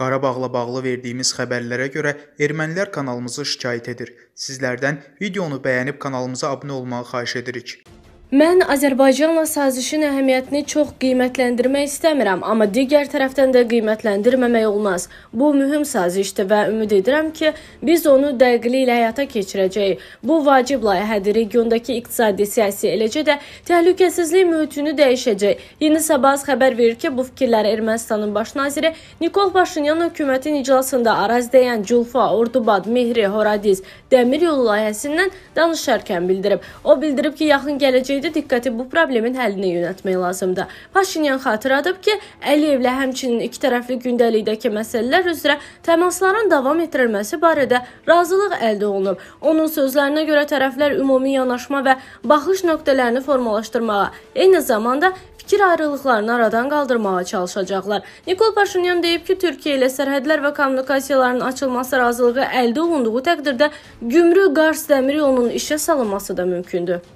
Qarabağla bağlı verdiyimiz xəbərlərə görə ermənilər kanalımızı şikayət edir. Sizlərdən videonu bəyənib kanalımıza abunə olmağı xahiş edirik. Mən Azərbaycanla sazişin əhəmiyyətini çox qiymətləndirmək istəmirəm, amma digər tərəfdən də qiymətləndirməmək olmaz. Bu mühüm sazişdir və ümid edirəm ki, biz onu dəqiqli ilə həyata keçirəcəyik. Bu vacib layihədir. Regiondakı iqtisadi, siyasi, eləcə də təhlükəsizlik mühitini dəyişəcək. Yeni Sabahs xəbər verir ki, bu fikirlər Ermənistanın baş naziri Nikol Paşinyan hökumətin iclasında Arazdəyən, Culfa, Ordubad, Mehri, Horadiz dəmir yolu layihəsindən danışarkən bildirib. O bildirib ki, yaxın gələcək şeydə diqqəti bu problemin həllinə yönəltmək lazımdır. Paşinyan xatırladıb ki, Əliyevlə həmçinin ikitərəfli gündəlikdəki məsələlər üzrə təmasların davam etdirilməsi barədə razılıq əldə olunub. Onun sözlərinə görə tərəflər ümumi yanaşma və baxış nöqtələrini formalaşdırmağa, eyni zamanda fikir ayrılıqlarını aradan qaldırmağa çalışacaqlar. Nikol Paşinyan deyib ki, Türkiyə ilə sərhədlər və kommunikasiyaların açılması razılığı əldə olunduğu təqdirdə gümrük Qars dəmir yolunun işə salınması da mümkündür.